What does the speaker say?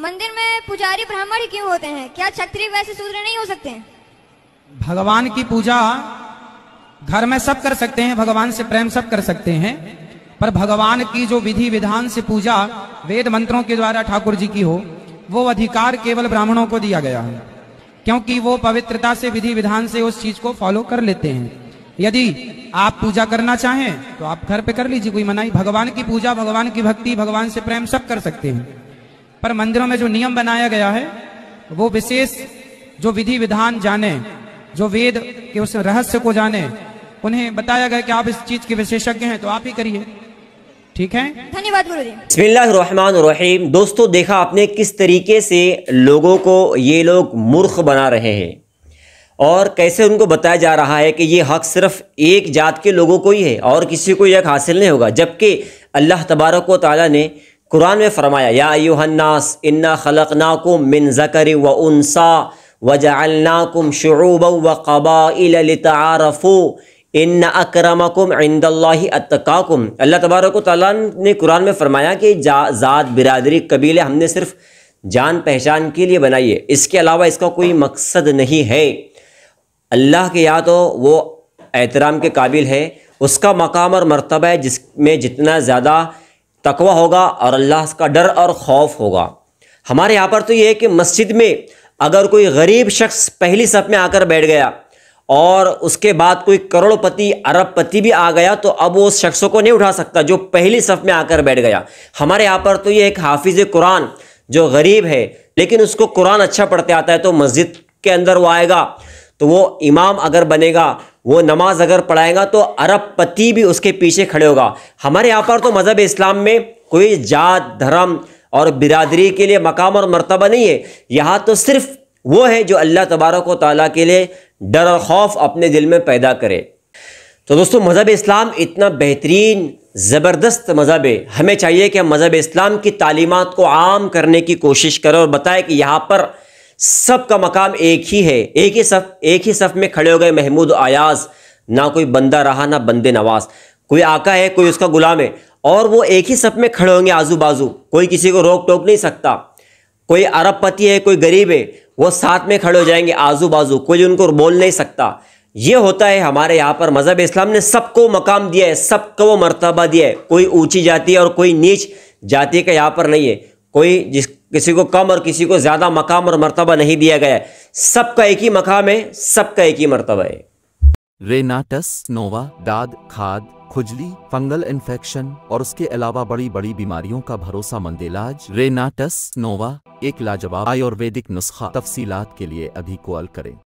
मंदिर में पुजारी ब्राह्मण ही क्यों होते हैं क्या क्षत्रिय वैसे शूद्र नहीं हो सकते भगवान की पूजा घर में सब कर सकते हैं भगवान से प्रेम सब कर सकते हैं पर भगवान की जो विधि विधान से पूजा वेद मंत्रों के द्वारा ठाकुर जी की हो वो अधिकार केवल ब्राह्मणों को दिया गया है क्योंकि वो पवित्रता से विधि विधान से उस चीज को फॉलो कर लेते हैं यदि आप पूजा करना चाहें तो आप घर पे कर लीजिए कोई मनाई भगवान की पूजा भगवान की भक्ति भगवान से प्रेम सब कर सकते हैं पर मंदिरों में जो नियम बनाया गया है वो विशेष जो विधि विधान जाने जो वेद के उस रहस्य को जाने उन्हें बताया गया कि आप इस चीज के विशेषज्ञ हैं तो आप ही करिए ठीक है धन्यवाद रहीम दोस्तों देखा आपने किस तरीके से लोगों को ये लोग मूर्ख बना रहे हैं और कैसे उनको बताया जा रहा है कि ये हक सिर्फ एक जात के लोगों को ही है और किसी को यह हासिल नहीं होगा जबकि अल्लाह तबारक व ताली ने कुरान में फरमाया या यूहन्नास इन्ना खलक नाकुम मिन ज़कर व उनसा वजालनाकुम शुरूब व कबाइलतारफ़ो इन अक्रमकुम इंदल्ला अतकाकुम अल्लाह तबारक ने कुरान में फरमाया कि ज़ात बिरादरी कबीले हमने सिर्फ जान पहचान के लिए बनाई है इसके अलावा इसका कोई मकसद नहीं है अल्लाह के या तो वो एहतराम के काबिल है उसका मकाम और मरतबा है जिसमें जितना ज़्यादा तकवा होगा और अल्लाह का डर और खौफ होगा हमारे यहाँ पर तो ये है कि मस्जिद में अगर कोई गरीब शख्स पहली सफ में आकर बैठ गया और उसके बाद कोई करोड़पति अरबपति भी आ गया तो अब वो उस शख्सों को नहीं उठा सकता जो पहली सफ में आकर बैठ गया हमारे यहाँ पर तो ये एक हाफिज़ कुरान जो गरीब है लेकिन उसको कुरान अच्छा पढ़ते आता है तो मस्जिद के अंदर वो आएगा तो वो इमाम अगर बनेगा वो नमाज अगर पढ़ाएगा तो अरब पति भी उसके पीछे खड़े होगा हमारे यहाँ पर तो मज़हब इस्लाम में कोई जात धर्म और बिरादरी के लिए मकाम और मरतबा नहीं है यहाँ तो सिर्फ वो है जो अल्लाह तबारक ताली के लिए डर और खौफ अपने दिल में पैदा करे तो दोस्तों मज़हब इस्लाम इतना बेहतरीन ज़बरदस्त मज़हब है हमें चाहिए कि हम मज़हब इस्लाम की तालीमत को आम करने की कोशिश करें और बताएं कि यहाँ पर सब का मकाम एक ही है एक ही सफ एक ही सफ में खड़े हो गए महमूद आयाज ना कोई बंदा रहा ना बंदे नवाज कोई आका है कोई उसका गुलाम है और वो एक ही सफ में खड़े होंगे आजू बाजू कोई किसी को रोक टोक नहीं सकता कोई अरबपति है कोई गरीब है वो साथ में खड़े हो जाएंगे आजू बाजू कोई उनको बोल नहीं सकता ये होता है हमारे यहाँ पर मज़हब इस्लाम ने सबको मकाम दिया है सबको वो मरतबा दिया है कोई ऊंची जाति है और कोई नीच जाति का यहाँ पर नहीं है कोई जिस किसी को कम और किसी को ज़्यादा मकाम और मरतबा नहीं दिया गया सबका एक ही मकाम है सबका एक ही मरतबा है रेनाटस नोवा दाद खाद खुजली फंगल इन्फेक्शन और उसके अलावा बड़ी बड़ी बीमारियों का भरोसा मंद इलाज रेनाटस नोवा एक लाजवाब आयुर्वेदिक नुस्खा तफसीलात के लिए अभी कॉल करें